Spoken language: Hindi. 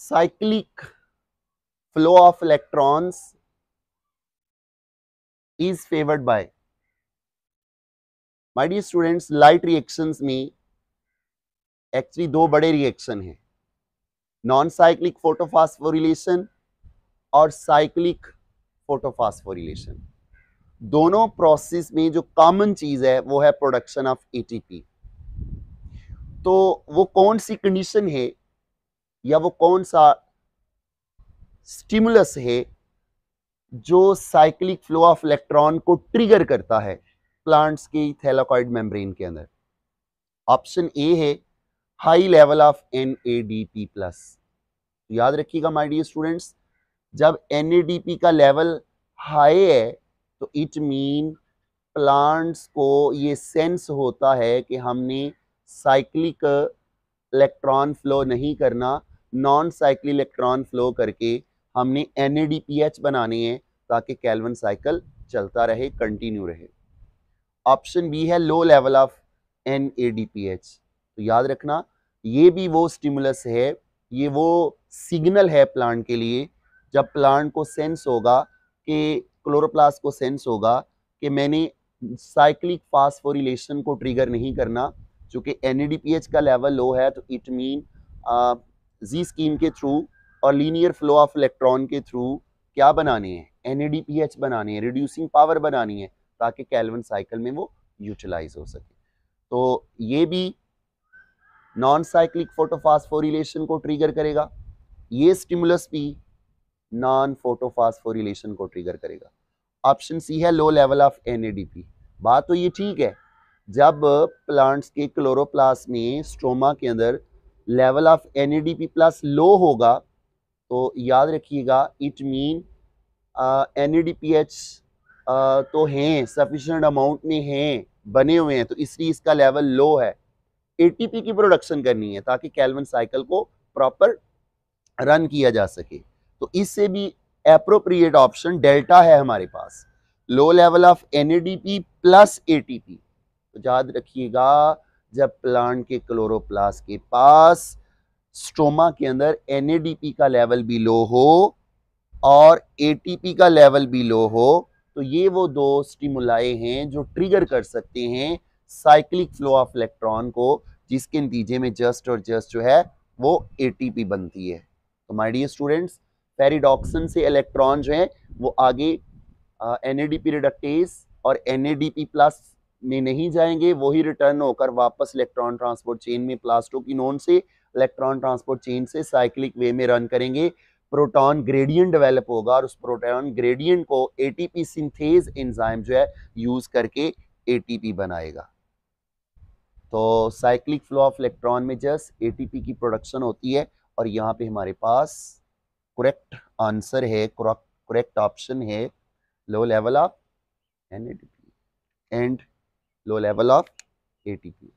cyclic flow of electrons is favoured by my dear students light reactions में एक्चुअली दो बड़े रिएक्शन हैं नॉन साइक्लिक फोटोफास्फोरिलेशन और साइक्लिक फोटोफास्फोरिलेशन दोनों प्रोसेस में जो कॉमन चीज है वो है प्रोडक्शन ऑफ एटीपी तो वो कौन सी कंडीशन है या वो कौन सा स्टिमुलस है जो साइक्लिक फ्लो ऑफ इलेक्ट्रॉन को ट्रिगर करता है प्लांट्स की थैलाकॉइड मेम्ब्रेन के अंदर ऑप्शन ए है high level of N A D P plus याद रखिएगा माय डियर स्टूडेंट्स जब एन का लेवल हाई है तो इट मीन प्लांट्स को ये सेंस होता है कि हमने साइक्लिक इलेक्ट्रॉन फ्लो नहीं करना नॉन साइकिल इलेक्ट्रॉन फ्लो करके हमने एन बनाने हैं ताकि कैलवन साइकिल चलता रहे कंटिन्यू रहे ऑप्शन बी है लो लेवल ऑफ एन तो याद रखना ये भी वो स्टिमुलस है ये वो सिग्नल है प्लांट के लिए जब प्लांट को सेंस होगा कि क्लोरोप्लास को सेंस होगा कि मैंने साइक्लिक फास्फोरिलेशन को ट्रिगर नहीं करना चूँकि एन का लेवल लो है तो इट मीन जी स्कीम के थ्रू और लीनियर फ्लो ऑफ इलेक्ट्रॉन के थ्रू क्या बनाने हैं एन बनाने हैं रिड्यूसिंग पावर बनानी है ताकि कैलवन साइकिल में वो यूटिलाइज हो सके तो ये भी नॉन साइक्लिक फोटोफास्फोरिलेशन को ट्रिगर करेगा ये स्टिमुलस भी नॉन फोटोफास्फोरिलेशन को ट्रिगर करेगा ऑप्शन सी है लो लेवल ऑफ एन बात तो ये ठीक है जब प्लांट्स के क्लोरोप्लास्ट में स्ट्रोमा के अंदर level of N plus low होगा तो याद रखिएगा इट मीन एन तो हैं सफिशेंट अमाउंट में हैं बने हुए हैं तो इसलिए इसका लेवल लो है एटीपी की प्रोडक्शन करनी है ताकि कैलवन साइकिल को प्रॉपर रन किया जा सके तो इससे भी अप्रोप्रिएट ऑप्शन डेल्टा है हमारे पास low level of N plus ए तो याद रखिएगा जब प्लांट के क्लोरोप्लास के पास स्टोमा के अंदर एनएडीपी का लेवल भी लो हो और एटीपी का लेवल भी लो हो तो ये वो दो स्टिमुलाए हैं जो ट्रिगर कर सकते हैं साइक्लिक फ्लो ऑफ इलेक्ट्रॉन को जिसके नतीजे में जस्ट और जस्ट जो है वो एटीपी बनती है तो माय डियर स्टूडेंट्स पेरिडॉक्सन से इलेक्ट्रॉन जो है वो आगे एन ए डी पी और N A D P plus में नहीं जाएंगे वही रिटर्न होकर वापस इलेक्ट्रॉन ट्रांसपोर्ट चेन में प्लास्टो की नोन से इलेक्ट्रॉन ट्रांसपोर्ट चेन से साइक्लिक वे में रन करेंगे प्रोटॉन ग्रेडियंट डेवलप होगा और उस प्रोटॉन ग्रेडियंट को एटीपी सिंथेज एंजाइम जो है यूज करके एटीपी बनाएगा तो साइक्लिक फ्लो ऑफ इलेक्ट्रॉन में जस्ट एटीपी की प्रोडक्शन होती है और यहाँ पे हमारे पास करेक्ट आंसर है करेक्ट ऑप्शन है low level of N and low level of ATP